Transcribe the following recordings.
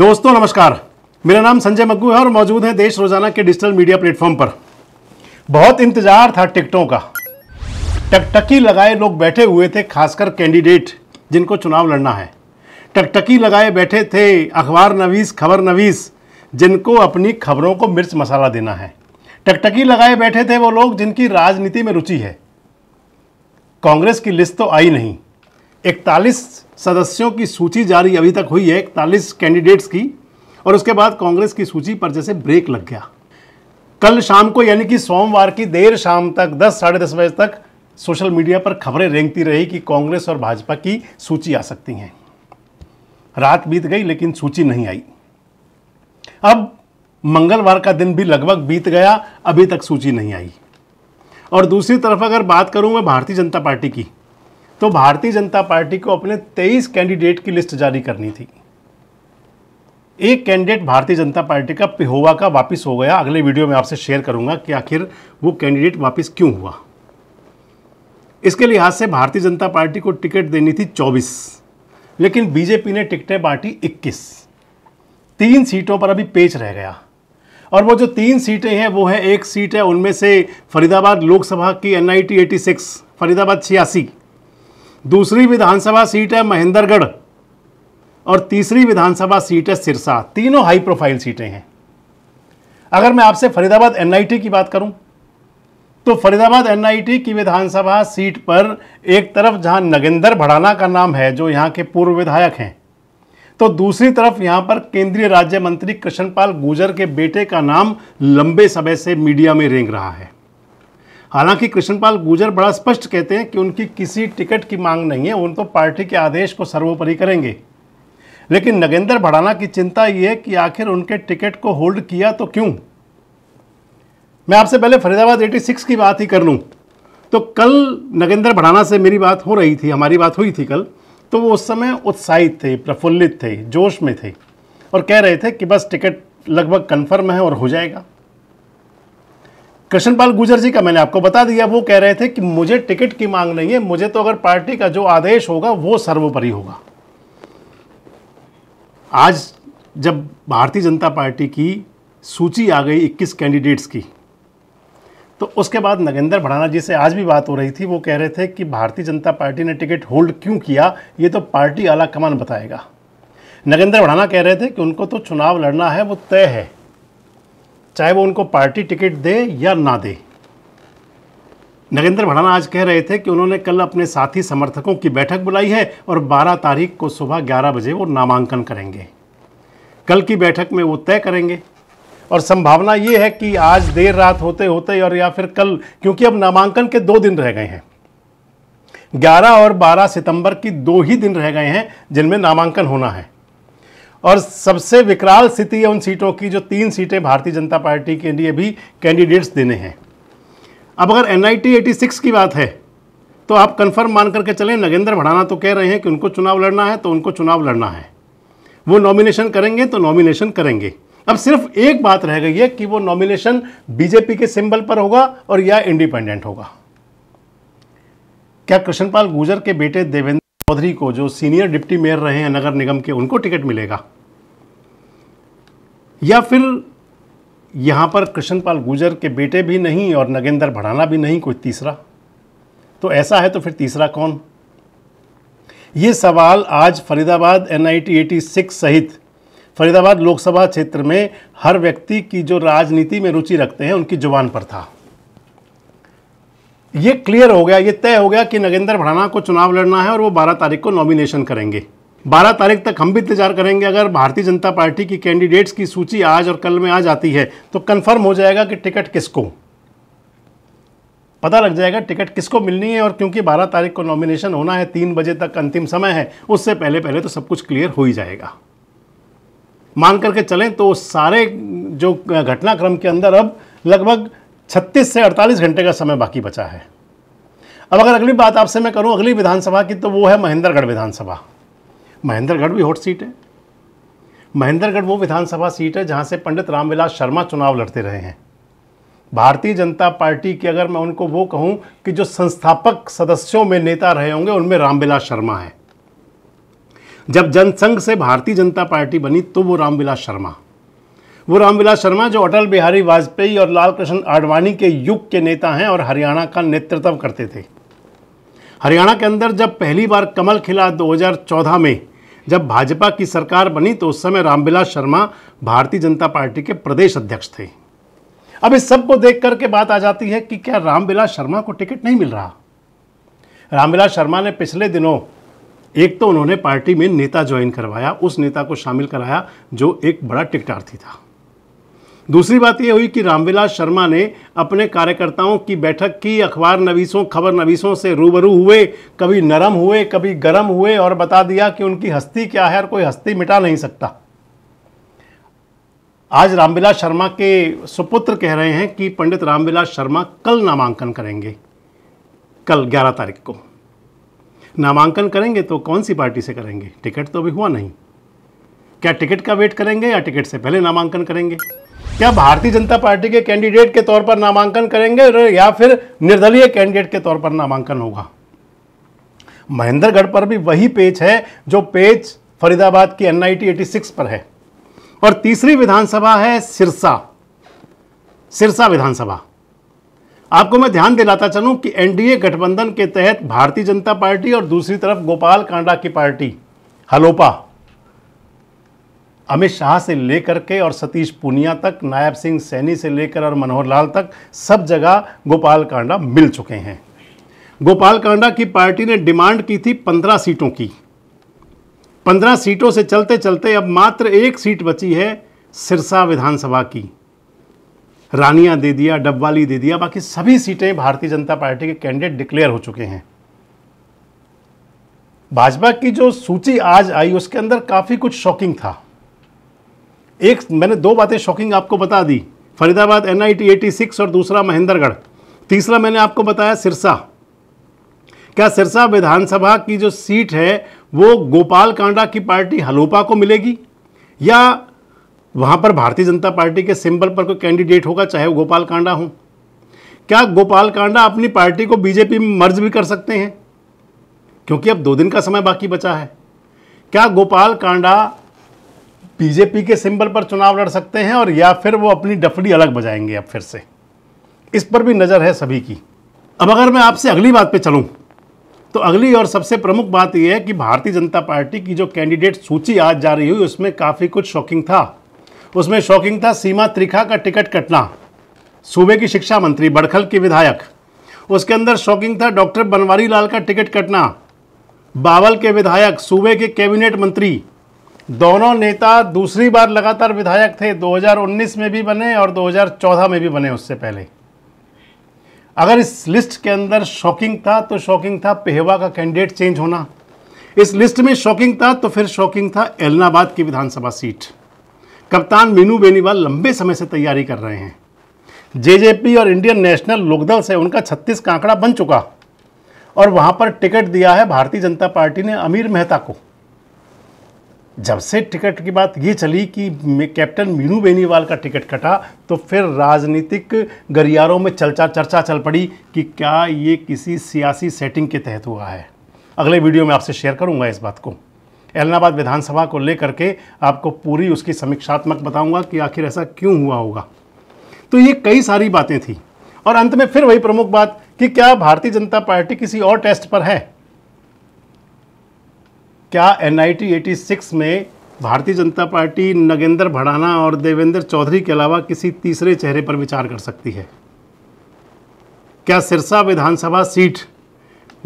दोस्तों नमस्कार मेरा नाम संजय मग्गू है और मौजूद है देश रोजाना के डिजिटल मीडिया प्लेटफॉर्म पर बहुत इंतजार था टिकटों का टकटकी लगाए लोग बैठे हुए थे खासकर कैंडिडेट जिनको चुनाव लड़ना है टकटकी लगाए बैठे थे अखबार नवीस खबर नवीस जिनको अपनी खबरों को मिर्च मसाला देना है टकटकी लगाए बैठे थे वो लोग जिनकी राजनीति में रुचि है कांग्रेस की लिस्ट तो आई नहीं इकतालीस सदस्यों की सूची जारी अभी तक हुई है इकतालीस कैंडिडेट्स की और उसके बाद कांग्रेस की सूची पर जैसे ब्रेक लग गया कल शाम को यानी कि सोमवार की देर शाम तक दस साढ़े दस बजे तक सोशल मीडिया पर खबरें रेंगती रही कि कांग्रेस और भाजपा की सूची आ सकती हैं रात बीत गई लेकिन सूची नहीं आई अब मंगलवार का दिन भी लगभग बीत गया अभी तक सूची नहीं आई और दूसरी तरफ अगर बात करूं मैं भारतीय जनता पार्टी की तो भारतीय जनता पार्टी को अपने 23 कैंडिडेट की लिस्ट जारी करनी थी एक कैंडिडेट भारतीय जनता पार्टी का पिहोवा का वापस हो गया अगले वीडियो में आपसे शेयर करूंगा कि आखिर वो कैंडिडेट वापस क्यों हुआ इसके लिहाज से भारतीय जनता पार्टी को टिकट देनी थी 24 लेकिन बीजेपी ने टिकटें बांटी 21 तीन सीटों पर अभी पेच रह गया और वो जो तीन सीटें हैं वो है एक सीट है उनमें से फरीदाबाद लोकसभा की एन आई टी फरीदाबाद छियासी दूसरी विधानसभा सीट है महेंद्रगढ़ और तीसरी विधानसभा सीट है सिरसा तीनों हाई प्रोफाइल सीटें हैं अगर मैं आपसे फरीदाबाद एनआईटी की बात करूं तो फरीदाबाद एनआईटी की विधानसभा सीट पर एक तरफ जहां नगेंद्र भड़ाना का नाम है जो यहां के पूर्व विधायक हैं तो दूसरी तरफ यहां पर केंद्रीय राज्य मंत्री कृष्णपाल गुजर के बेटे का नाम लंबे समय से मीडिया में रेंग रहा है हालांकि कृष्णपाल गुर्जर बड़ा स्पष्ट कहते हैं कि उनकी किसी टिकट की मांग नहीं है उन तो पार्टी के आदेश को सर्वोपरि करेंगे लेकिन नगेंद्र भड़ाना की चिंता ये है कि आखिर उनके टिकट को होल्ड किया तो क्यों मैं आपसे पहले फरीदाबाद 86 की बात ही कर लूँ तो कल नगेंद्र भड़ाना से मेरी बात हो रही थी हमारी बात हुई थी कल तो वो उस समय उत्साहित थे प्रफुल्लित थे जोश में थे और कह रहे थे कि बस टिकट लगभग कन्फर्म है और हो जाएगा कृष्णपाल गुजर जी का मैंने आपको बता दिया वो कह रहे थे कि मुझे टिकट की मांग नहीं है मुझे तो अगर पार्टी का जो आदेश होगा वो सर्वोपरि होगा आज जब भारतीय जनता पार्टी की सूची आ गई 21 कैंडिडेट्स की तो उसके बाद नगेंद्र भड़ाना जी से आज भी बात हो रही थी वो कह रहे थे कि भारतीय जनता पार्टी ने टिकट होल्ड क्यों किया ये तो पार्टी आला कमान बताएगा नगेंद्र भड़ाना कह रहे थे कि उनको तो चुनाव लड़ना है वो तय है चाहे वो उनको पार्टी टिकट दे या ना दे नरेंद्र भड़ाना आज कह रहे थे कि उन्होंने कल अपने साथी समर्थकों की बैठक बुलाई है और 12 तारीख को सुबह 11 बजे वो नामांकन करेंगे कल की बैठक में वो तय करेंगे और संभावना ये है कि आज देर रात होते होते और या फिर कल क्योंकि अब नामांकन के दो दिन रह गए हैं 11 और 12 सितंबर की दो ही दिन रह गए हैं जिनमें नामांकन होना है और सबसे विकराल स्थिति है उन सीटों की जो तीन सीटें भारतीय जनता पार्टी के लिए भी कैंडिडेट्स देने हैं अब अगर एन आई की बात है तो आप कंफर्म मान करके चलें नगेंद्र भड़ाना तो कह रहे हैं कि उनको चुनाव लड़ना है तो उनको चुनाव लड़ना है वो नॉमिनेशन करेंगे तो नॉमिनेशन करेंगे अब सिर्फ एक बात रह गई है कि वो नॉमिनेशन बीजेपी के सिंबल पर होगा और या इंडिपेंडेंट होगा क्या कृष्णपाल गुजर के बेटे देवेंद्र चौधरी को जो सीनियर डिप्टी मेयर रहे हैं नगर निगम के उनको टिकट मिलेगा या फिर यहाँ पर कृष्णपाल गुजर के बेटे भी नहीं और नगेंद्र भड़ाना भी नहीं कोई तीसरा तो ऐसा है तो फिर तीसरा कौन ये सवाल आज फरीदाबाद एन आई सहित फरीदाबाद लोकसभा क्षेत्र में हर व्यक्ति की जो राजनीति में रुचि रखते हैं उनकी जुबान पर था ये क्लियर हो गया ये तय हो गया कि नगेंद्र भड़ाना को चुनाव लड़ना है और वो 12 तारीख को नॉमिनेशन करेंगे 12 तारीख तक हम भी इंतजार करेंगे अगर भारतीय जनता पार्टी की कैंडिडेट्स की सूची आज और कल में आ जाती है तो कन्फर्म हो जाएगा कि टिकट किसको पता लग जाएगा टिकट किसको मिलनी है और क्योंकि 12 तारीख को नॉमिनेशन होना है तीन बजे तक अंतिम समय है उससे पहले पहले तो सब कुछ क्लियर हो ही जाएगा मान करके चलें तो सारे जो घटनाक्रम के अंदर अब लगभग छत्तीस से अड़तालीस घंटे का समय बाकी बचा है अब अगर अगली बात आपसे मैं करूं अगली विधानसभा की तो वो है महेंद्रगढ़ विधानसभा महेंद्रगढ़ भी हॉट सीट है महेंद्रगढ़ वो विधानसभा सीट है जहां से पंडित रामविलास शर्मा चुनाव लड़ते रहे हैं भारतीय जनता पार्टी की अगर मैं उनको वो कहूं कि जो संस्थापक सदस्यों में नेता रहे होंगे उनमें रामविलास शर्मा है जब जनसंघ से भारतीय जनता पार्टी बनी तो वो रामविलास शर्मा वो रामविलास शर्मा जो अटल बिहारी वाजपेयी और लाल कृष्ण आडवाणी के युग के नेता हैं और हरियाणा का नेतृत्व करते थे हरियाणा के अंदर जब पहली बार कमल खिला 2014 में जब भाजपा की सरकार बनी तो उस समय रामविलास शर्मा भारतीय जनता पार्टी के प्रदेश अध्यक्ष थे अब इस सब को देख करके बात आ जाती है कि क्या रामविलास शर्मा को टिकट नहीं मिल रहा रामविलास शर्मा ने पिछले दिनों एक तो उन्होंने पार्टी में नेता ज्वाइन करवाया उस नेता को शामिल कराया जो एक बड़ा टिकटार्थी था दूसरी बात यह हुई कि रामविलास शर्मा ने अपने कार्यकर्ताओं की बैठक की अखबार नवीसों खबर नवीसों से रूबरू हुए कभी नरम हुए कभी गर्म हुए और बता दिया कि उनकी हस्ती क्या है और कोई हस्ती मिटा नहीं सकता आज रामविलास शर्मा के सुपुत्र कह रहे हैं कि पंडित रामविलास शर्मा कल नामांकन करेंगे कल 11 तारीख को नामांकन करेंगे तो कौन सी पार्टी से करेंगे टिकट तो अभी हुआ नहीं क्या टिकट का वेट करेंगे या टिकट से पहले नामांकन करेंगे क्या भारतीय जनता पार्टी के कैंडिडेट के तौर पर नामांकन करेंगे या फिर निर्दलीय कैंडिडेट के तौर पर नामांकन होगा महेंद्रगढ़ पर भी वही पेज है जो पेज फरीदाबाद की एन आई पर है और तीसरी विधानसभा है सिरसा सिरसा विधानसभा आपको मैं ध्यान दिलाता चलूं कि एनडीए गठबंधन के तहत भारतीय जनता पार्टी और दूसरी तरफ गोपाल कांडा की पार्टी हलोपा अमित शाह से लेकर के और सतीश पूनिया तक नायब सिंह सैनी से लेकर और मनोहर लाल तक सब जगह गोपाल कांडा मिल चुके हैं गोपाल कांडा की पार्टी ने डिमांड की थी पंद्रह सीटों की पंद्रह सीटों से चलते चलते अब मात्र एक सीट बची है सिरसा विधानसभा की रानिया दे दिया डब्वाली दे दिया बाकी सभी सीटें भारतीय जनता पार्टी के कैंडिडेट डिक्लेयर हो चुके हैं भाजपा की जो सूची आज आई उसके अंदर काफ़ी कुछ शॉकिंग था एक मैंने दो बातें शॉकिंग आपको बता दी फरीदाबाद एन आई और दूसरा महेंद्रगढ़ तीसरा मैंने आपको बताया सिरसा क्या सिरसा विधानसभा की जो सीट है वो गोपाल कांडा की पार्टी हलोपा को मिलेगी या वहाँ पर भारतीय जनता पार्टी के सिंबल पर कोई कैंडिडेट होगा चाहे वो गोपाल कांडा हो क्या गोपाल कांडा अपनी पार्टी को बीजेपी में मर्ज भी कर सकते हैं क्योंकि अब दो दिन का समय बाकी बचा है क्या गोपाल कांडा बीजेपी के सिंबल पर चुनाव लड़ सकते हैं और या फिर वो अपनी डफड़ी अलग बजाएंगे अब फिर से इस पर भी नज़र है सभी की अब अगर मैं आपसे अगली बात पे चलूँ तो अगली और सबसे प्रमुख बात यह है कि भारतीय जनता पार्टी की जो कैंडिडेट सूची आज जारी हुई उसमें काफ़ी कुछ शॉकिंग था उसमें शॉकिंग था सीमा त्रिखा का टिकट कटना सूबे की शिक्षा मंत्री बड़खल के विधायक उसके अंदर शॉकिंग था डॉक्टर बनवारी लाल का टिकट कटना बावल के विधायक सूबे के कैबिनेट मंत्री दोनों नेता दूसरी बार लगातार विधायक थे 2019 में भी बने और 2014 में भी बने उससे पहले अगर इस लिस्ट के अंदर शॉकिंग था तो शॉकिंग था पेहवा का कैंडिडेट चेंज होना इस लिस्ट में शॉकिंग था तो फिर शॉकिंग था एलनाबाद की विधानसभा सीट कप्तान मीनू बेनीवाल लंबे समय से तैयारी कर रहे हैं जेजेपी और इंडियन नेशनल लोकदल से उनका छत्तीस का आंकड़ा बन चुका और वहाँ पर टिकट दिया है भारतीय जनता पार्टी ने अमीर मेहता को जब से टिकट की बात ये चली कि कैप्टन मीनू बेनीवाल का टिकट कटा तो फिर राजनीतिक गलियारों में चर्चा चर्चा चल पड़ी कि क्या ये किसी सियासी सेटिंग के तहत हुआ है अगले वीडियो में आपसे शेयर करूंगा इस बात को एलनाबाद विधानसभा को लेकर के आपको पूरी उसकी समीक्षात्मक बताऊंगा कि आखिर ऐसा क्यों हुआ होगा तो ये कई सारी बातें थी और अंत में फिर वही प्रमुख बात कि क्या भारतीय जनता पार्टी किसी और टेस्ट पर है क्या एन आई में भारतीय जनता पार्टी नगेंद्र भड़ाना और देवेंद्र चौधरी के अलावा किसी तीसरे चेहरे पर विचार कर सकती है क्या सिरसा विधानसभा सीट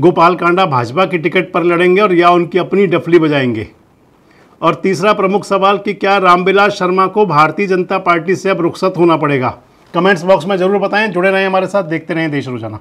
गोपाल कांडा भाजपा की टिकट पर लड़ेंगे और या उनकी अपनी डफली बजाएंगे और तीसरा प्रमुख सवाल कि क्या रामविलास शर्मा को भारतीय जनता पार्टी से अब रुखसत होना पड़ेगा कमेंट्स बॉक्स में जरूर बताएं जुड़े रहें हमारे साथ देखते रहें देश रोजाना